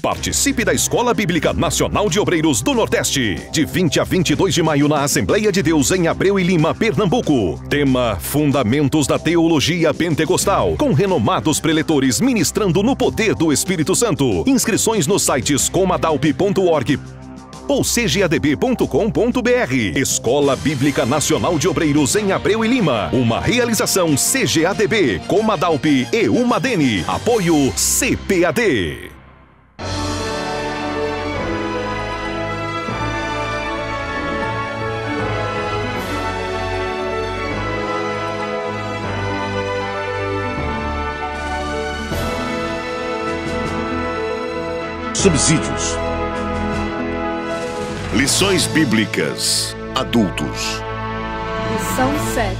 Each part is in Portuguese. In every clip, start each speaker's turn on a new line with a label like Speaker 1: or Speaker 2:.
Speaker 1: Participe da Escola Bíblica Nacional de Obreiros do Nordeste, de 20 a 22 de maio na Assembleia de Deus em Abreu e Lima, Pernambuco. Tema: Fundamentos da Teologia Pentecostal, com renomados preletores ministrando no poder do Espírito Santo. Inscrições nos sites comadalp.org ou cgadb.com.br. Escola Bíblica Nacional de Obreiros em Abreu e Lima. Uma realização CGADB, Comadalp e Umadene. Apoio CPAD. subsídios. Lições Bíblicas Adultos. Lição 7.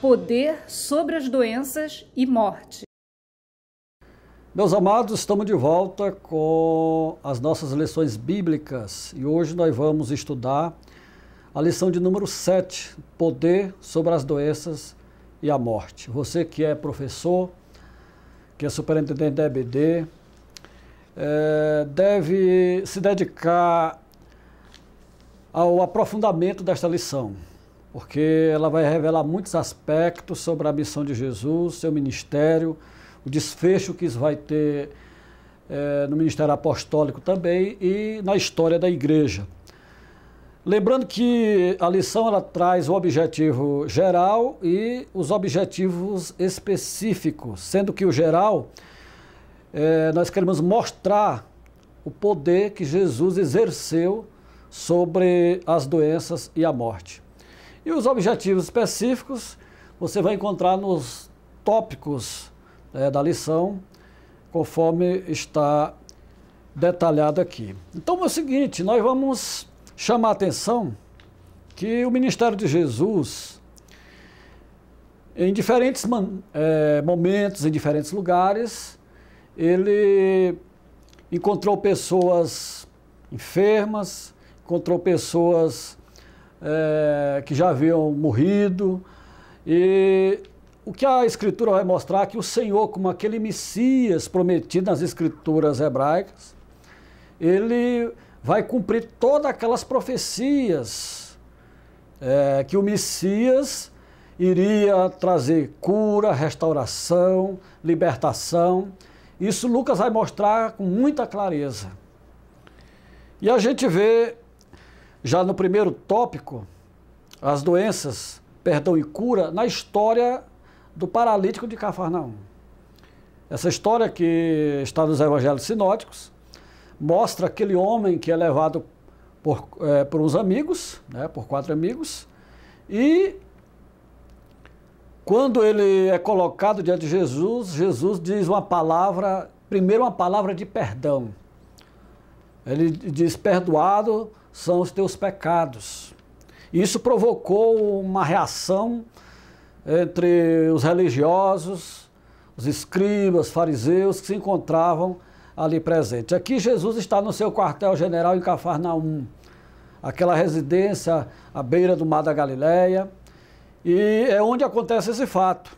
Speaker 1: Poder sobre as doenças e morte. Meus amados, estamos de volta com as nossas lições bíblicas e hoje nós vamos estudar a lição de número 7, poder sobre as doenças e a morte. Você que é professor, que é superintendente da EBD, é, deve se dedicar ao aprofundamento desta lição, porque ela vai revelar muitos aspectos sobre a missão de Jesus, seu ministério, o desfecho que isso vai ter é, no ministério apostólico também e na história da igreja. Lembrando que a lição ela traz o objetivo geral e os objetivos específicos, sendo que o geral é, nós queremos mostrar o poder que Jesus exerceu sobre as doenças e a morte. E os objetivos específicos você vai encontrar nos tópicos é, da lição, conforme está detalhado aqui. Então é o seguinte: nós vamos chamar a atenção que o ministério de Jesus, em diferentes é, momentos, em diferentes lugares, ele encontrou pessoas enfermas, encontrou pessoas é, que já haviam morrido. E o que a Escritura vai mostrar é que o Senhor, como aquele Messias prometido nas Escrituras hebraicas, ele vai cumprir todas aquelas profecias é, que o Messias iria trazer cura, restauração, libertação. Isso Lucas vai mostrar com muita clareza. E a gente vê, já no primeiro tópico, as doenças, perdão e cura, na história do paralítico de Cafarnaum. Essa história que está nos evangelhos sinóticos mostra aquele homem que é levado por, é, por uns amigos, né, por quatro amigos, e quando ele é colocado diante de Jesus, Jesus diz uma palavra, primeiro uma palavra de perdão. Ele diz: Perdoado são os teus pecados. Isso provocou uma reação entre os religiosos, os escribas, fariseus que se encontravam ali presentes. Aqui Jesus está no seu quartel-general em Cafarnaum, aquela residência à beira do mar da Galileia, e é onde acontece esse fato.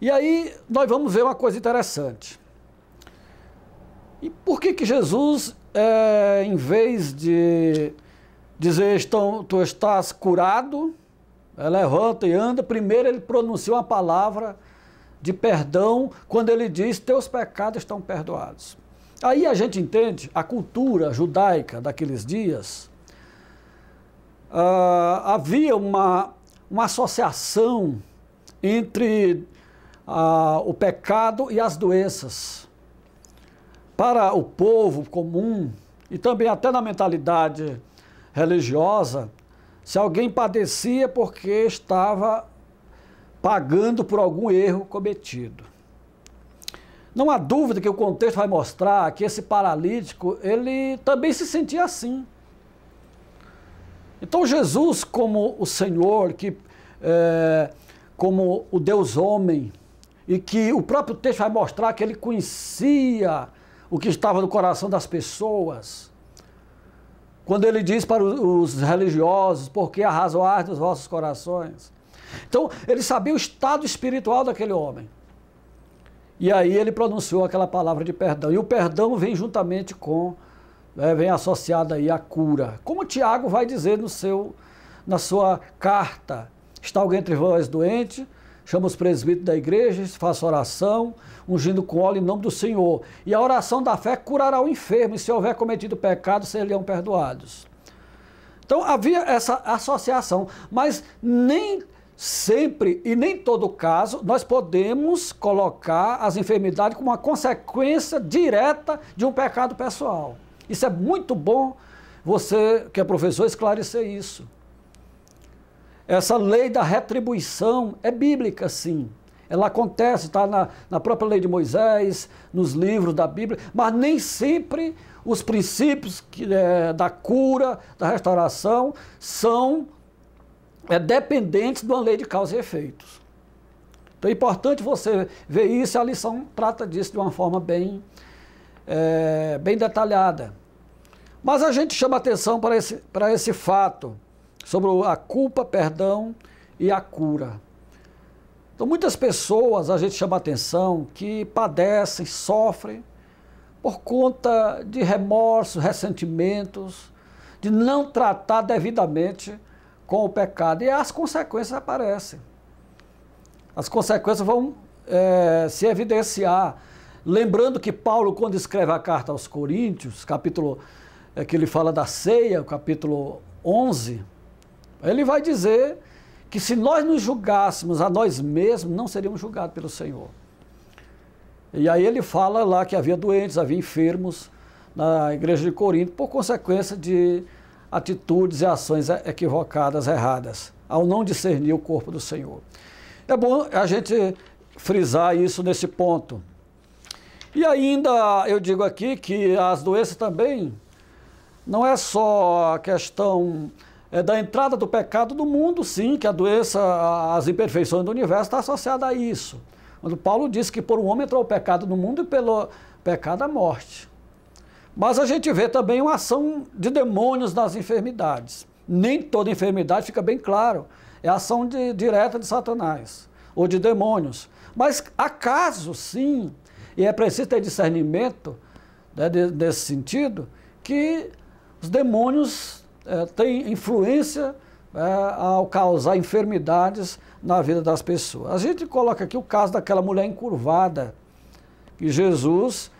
Speaker 1: E aí nós vamos ver uma coisa interessante. E por que que Jesus, é, em vez de dizer, Estão, tu estás curado, é, levanta e anda, primeiro ele pronunciou uma palavra de perdão quando ele diz, teus pecados estão perdoados. Aí a gente entende a cultura judaica daqueles dias. Uh, havia uma uma associação entre ah, o pecado e as doenças. Para o povo comum, e também até na mentalidade religiosa, se alguém padecia porque estava pagando por algum erro cometido. Não há dúvida que o contexto vai mostrar que esse paralítico, ele também se sentia assim. Então, Jesus, como o Senhor, que, é, como o Deus-homem, e que o próprio texto vai mostrar que ele conhecia o que estava no coração das pessoas. Quando ele diz para os religiosos, porque arrasoaste dos vossos corações. Então, ele sabia o estado espiritual daquele homem. E aí ele pronunciou aquela palavra de perdão. E o perdão vem juntamente com é, vem associada aí à cura. Como o Tiago vai dizer no seu, na sua carta, está alguém entre vós doente, chama os presbíteros da igreja, faça oração, ungindo com óleo em nome do Senhor. E a oração da fé curará o enfermo, e se houver cometido pecado, serão perdoados. Então havia essa associação, mas nem sempre e nem todo caso nós podemos colocar as enfermidades como uma consequência direta de um pecado pessoal. Isso é muito bom você, que é professor, esclarecer isso. Essa lei da retribuição é bíblica, sim. Ela acontece, está na, na própria lei de Moisés, nos livros da Bíblia, mas nem sempre os princípios que, é, da cura, da restauração, são é, dependentes de uma lei de causa e efeitos. Então é importante você ver isso, a lição trata disso de uma forma bem, é, bem detalhada. Mas a gente chama atenção para esse, para esse fato sobre a culpa, perdão e a cura. Então, muitas pessoas, a gente chama atenção, que padecem, sofrem por conta de remorsos, ressentimentos, de não tratar devidamente com o pecado. E as consequências aparecem. As consequências vão é, se evidenciar. Lembrando que Paulo, quando escreve a carta aos Coríntios, capítulo é, que ele fala da ceia, o capítulo 11, ele vai dizer que se nós nos julgássemos a nós mesmos, não seríamos julgados pelo Senhor. E aí ele fala lá que havia doentes, havia enfermos na igreja de Corinto por consequência de atitudes e ações equivocadas, erradas, ao não discernir o corpo do Senhor. É bom a gente frisar isso nesse ponto. E ainda eu digo aqui que as doenças também não é só a questão é, da entrada do pecado do mundo, sim, que a doença, as imperfeições do universo está associada a isso. Quando Paulo diz que por um homem entrou o pecado no mundo e pelo pecado a morte. Mas a gente vê também uma ação de demônios nas enfermidades. Nem toda enfermidade, fica bem claro, é ação de, direta de Satanás ou de demônios. Mas acaso sim, e é preciso ter discernimento né, de, nesse sentido, que os demônios é, têm influência é, ao causar enfermidades na vida das pessoas. A gente coloca aqui o caso daquela mulher encurvada, que Jesus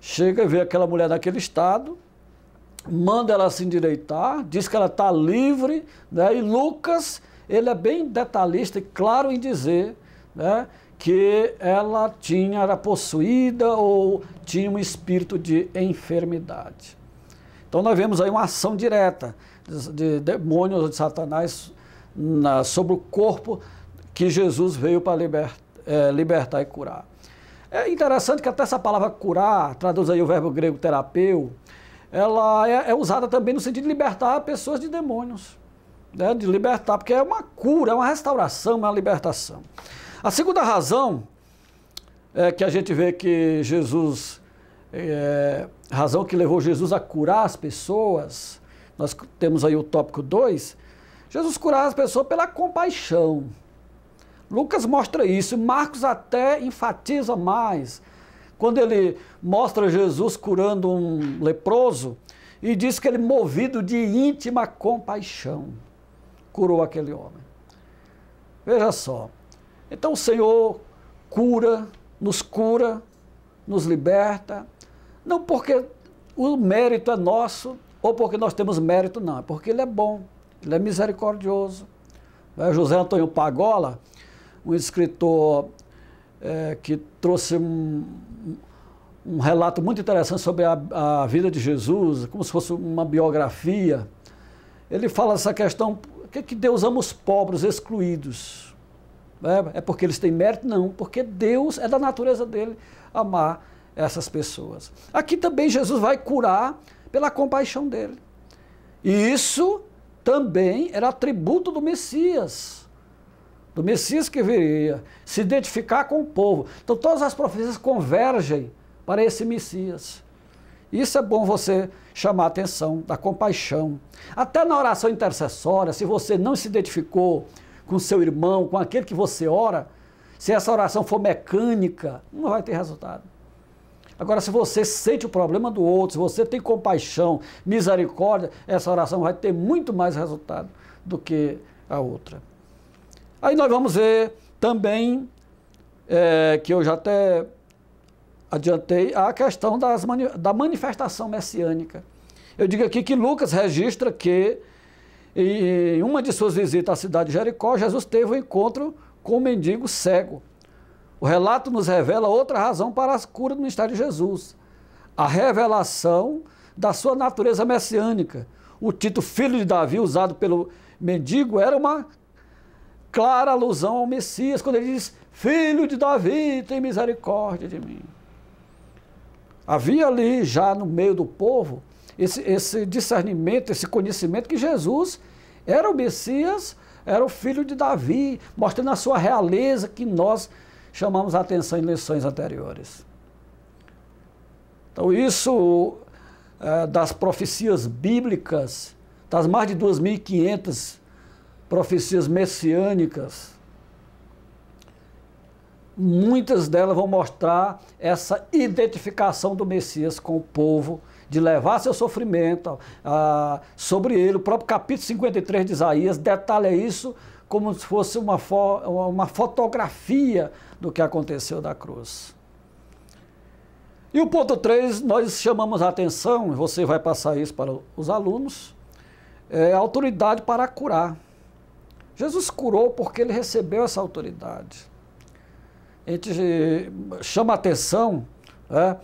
Speaker 1: chega e vê aquela mulher naquele estado, manda ela se endireitar, diz que ela está livre, né? e Lucas, ele é bem detalhista e claro em dizer né? que ela tinha, era possuída ou tinha um espírito de enfermidade. Então nós vemos aí uma ação direta de demônios ou de Satanás na, sobre o corpo que Jesus veio para libertar, é, libertar e curar. É interessante que até essa palavra curar, traduz aí o verbo grego terapeu, ela é, é usada também no sentido de libertar pessoas de demônios. Né? De libertar, porque é uma cura, é uma restauração, uma libertação. A segunda razão é que a gente vê que Jesus é, razão que levou Jesus a curar as pessoas, nós temos aí o tópico 2, Jesus curava as pessoas pela compaixão. Lucas mostra isso, Marcos até enfatiza mais. Quando ele mostra Jesus curando um leproso e diz que ele, movido de íntima compaixão, curou aquele homem. Veja só. Então o Senhor cura, nos cura, nos liberta, não porque o mérito é nosso ou porque nós temos mérito, não. É porque ele é bom, ele é misericordioso. É, José Antônio Pagola, um escritor é, que trouxe um, um, relato muito interessante sobre a, a, vida de Jesus, como se fosse uma biografia. Ele fala essa questão: por que, que Deus ama os pobres, excluídos? é, é porque eles têm mérito? Não, porque Deus é da natureza dele amar essas pessoas. Aqui também Jesus vai curar pela compaixão dele. E isso também era atributo do Messias. Do Messias que viria, se identificar com o povo. Então todas as profecias convergem para esse Messias. Isso é bom você chamar a atenção da compaixão. Até na oração intercessória, se você não se identificou com seu irmão, com aquele que você ora, se essa oração for mecânica, não vai ter resultado. Agora, se você sente o problema do outro, se você tem compaixão, misericórdia, essa oração vai ter muito mais resultado do que a outra. Aí nós vamos ver também, é, que eu já até adiantei, a questão das, da manifestação messiânica. Eu digo aqui que Lucas registra que, em uma de suas visitas à cidade de Jericó, Jesus teve um encontro com o um mendigo cego. O relato nos revela outra razão para a cura do ministério de Jesus: a revelação da sua natureza messiânica. O título Filho de Davi, usado pelo mendigo, era uma clara alusão ao Messias, quando ele diz: Filho de Davi, tem misericórdia de mim. Havia ali, já no meio do povo, esse, esse discernimento, esse conhecimento que Jesus era o Messias, era o filho de Davi, mostrando a sua realeza que nós chamamos a atenção em lições anteriores. Então, isso é, das profecias bíblicas, das mais de 2.500 profecias messiânicas, muitas delas vão mostrar essa identificação do Messias com o povo, de levar seu sofrimento ah, sobre ele. O próprio capítulo 53 de Isaías detalha isso como se fosse uma, fo uma fotografia do que aconteceu da cruz. E o ponto 3, nós chamamos a atenção, você vai passar isso para os alunos, é a autoridade para curar. Jesus curou porque ele recebeu essa autoridade. A gente chama a atenção né?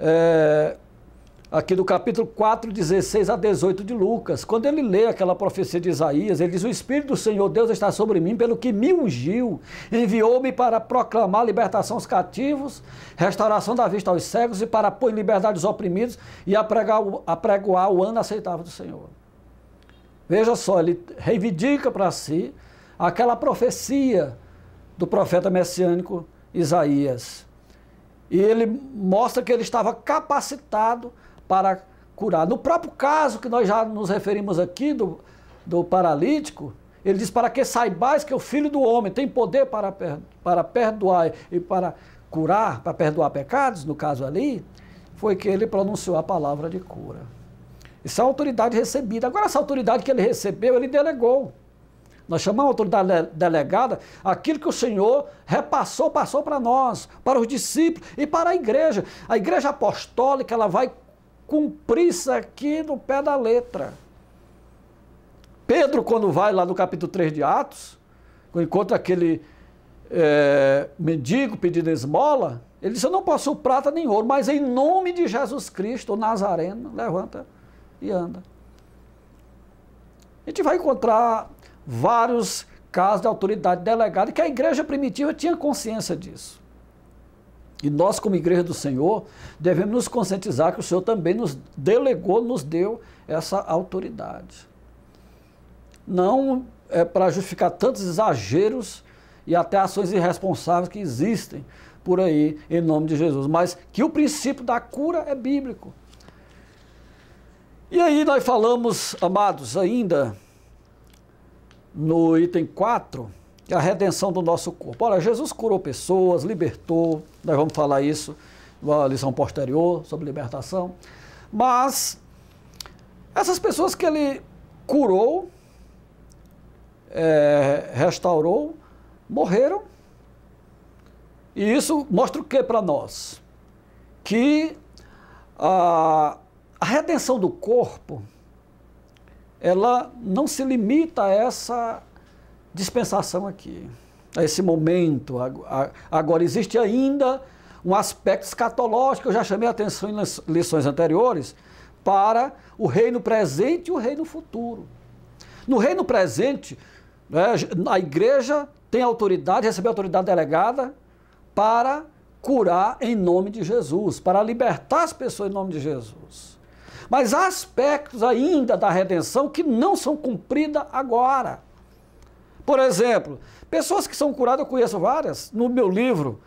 Speaker 1: é, aqui do capítulo 4, 16 a 18 de Lucas. Quando ele lê aquela profecia de Isaías, ele diz: O Espírito do Senhor Deus está sobre mim, pelo que me ungiu, enviou-me para proclamar libertação aos cativos, restauração da vista aos cegos e para pôr em liberdade os oprimidos e apregar, apregoar o ano aceitável do Senhor. Veja só, ele reivindica para si aquela profecia do profeta messiânico Isaías. E ele mostra que ele estava capacitado para curar. No próprio caso que nós já nos referimos aqui, do, do paralítico, ele diz: Para que saibais que o filho do homem tem poder para, para perdoar e para curar, para perdoar pecados, no caso ali, foi que ele pronunciou a palavra de cura. Isso é autoridade recebida. Agora, essa autoridade que ele recebeu, ele delegou. Nós chamamos autoridade delegada aquilo que o Senhor repassou, passou para nós, para os discípulos e para a igreja. A igreja apostólica, ela vai isso aqui no pé da letra. Pedro, quando vai lá no capítulo 3 de Atos, quando encontra aquele é, mendigo pedindo esmola, ele diz: Eu não posso prata nem ouro, mas em nome de Jesus Cristo, o Nazareno, levanta e anda. A gente vai encontrar vários casos de autoridade delegada que a igreja primitiva tinha consciência disso. E nós, como Igreja do Senhor, devemos nos conscientizar que o Senhor também nos delegou, nos deu essa autoridade. Não é para justificar tantos exageros e até ações irresponsáveis que existem por aí, em nome de Jesus, mas que o princípio da cura é bíblico. E aí nós falamos, amados, ainda no item 4, é a redenção do nosso corpo. Olha, Jesus curou pessoas, libertou, nós vamos falar isso numa lição posterior sobre libertação. Mas essas pessoas que ele curou, é, restaurou, morreram. E isso mostra o que para nós? Que a, a redenção do corpo, ela não se limita a essa dispensação aqui, a esse momento. Agora, existe ainda um aspecto escatológico, eu já chamei a atenção em lições anteriores, para o reino presente e o reino futuro. No reino presente, né, a igreja tem autoridade, recebeu autoridade delegada para curar em nome de Jesus, para libertar as pessoas em nome de Jesus. Mas há aspectos ainda da redenção que não são cumpridas agora. Por exemplo, pessoas que são curadas, eu conheço várias, no meu livro,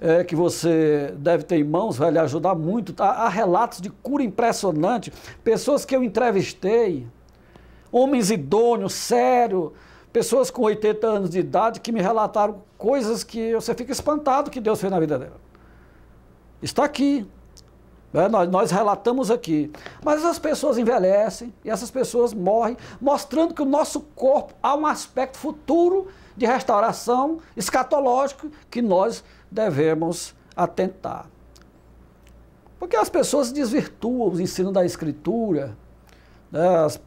Speaker 1: é, que você deve ter em mãos, vai lhe ajudar muito. Há, tá? há relatos de cura impressionante, pessoas que eu entrevistei, homens idôneos, sério, pessoas com 80 anos de idade que me relataram coisas que você fica espantado que Deus fez na vida dela. Está aqui, né? nós, nós, relatamos aqui. Mas essas pessoas envelhecem e essas pessoas morrem, mostrando que o nosso corpo há um aspecto futuro de restauração escatológico que nós devemos atentar. Porque as pessoas desvirtuam o ensino da Escritura, né?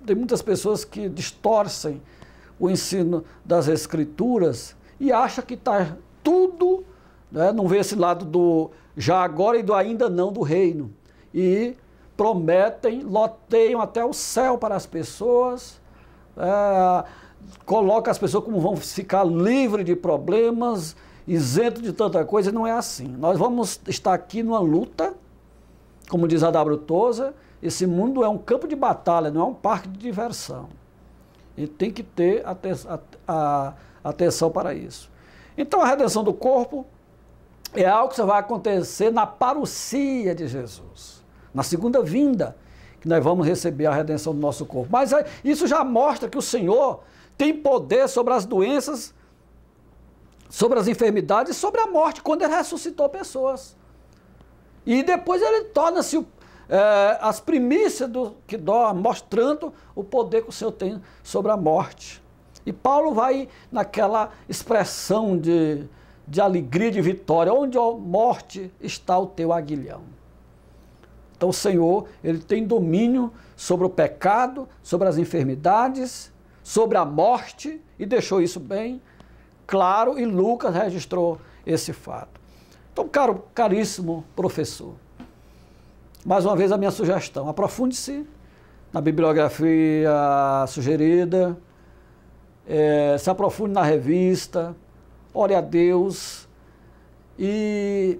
Speaker 1: tem muitas pessoas que distorcem o ensino das Escrituras e acham que está tudo né? Não vê esse lado do já agora e do ainda não do reino. E prometem, loteiam até o céu para as pessoas, é, coloca as pessoas como vão ficar livres de problemas, isento de tanta coisa, não é assim. Nós vamos estar aqui numa luta, como diz a W. Toza, esse mundo é um campo de batalha, não é um parque de diversão. E tem que ter atenção para isso. Então a redenção do corpo é algo que vai acontecer na parousia de Jesus, na segunda vinda, que nós vamos receber a redenção do nosso corpo. Mas isso já mostra que o Senhor tem poder sobre as doenças, sobre as enfermidades, sobre a morte, quando ele ressuscitou pessoas. E depois ele torna-se é, as primícias do que dó, mostrando o poder que o Senhor tem sobre a morte. E Paulo vai naquela expressão de de alegria de vitória. Onde, ó morte, está o teu aguilhão? Então, o Senhor, ele tem domínio sobre o pecado, sobre as enfermidades, sobre a morte, e deixou isso bem claro, e Lucas registrou esse fato. Então, caro, caríssimo professor, mais uma vez a minha sugestão: aprofunde-se na bibliografia sugerida, é, se aprofunde na revista, ore a Deus e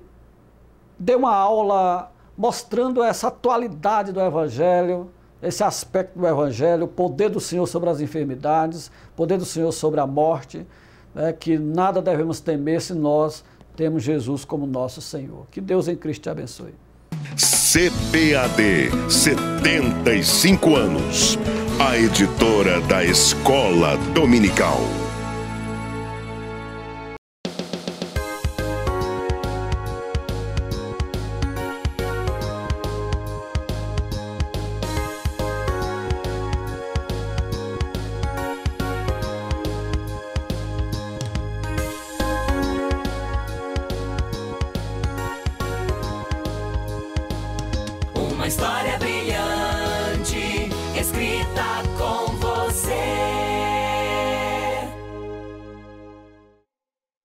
Speaker 1: dê uma aula mostrando essa atualidade do Evangelho, esse aspecto do Evangelho, o poder do Senhor sobre as enfermidades, poder do Senhor sobre a morte, né, que nada devemos temer se nós temos Jesus como nosso Senhor. Que Deus em Cristo te abençoe. CPAD 75 anos, a editora da Escola Dominical.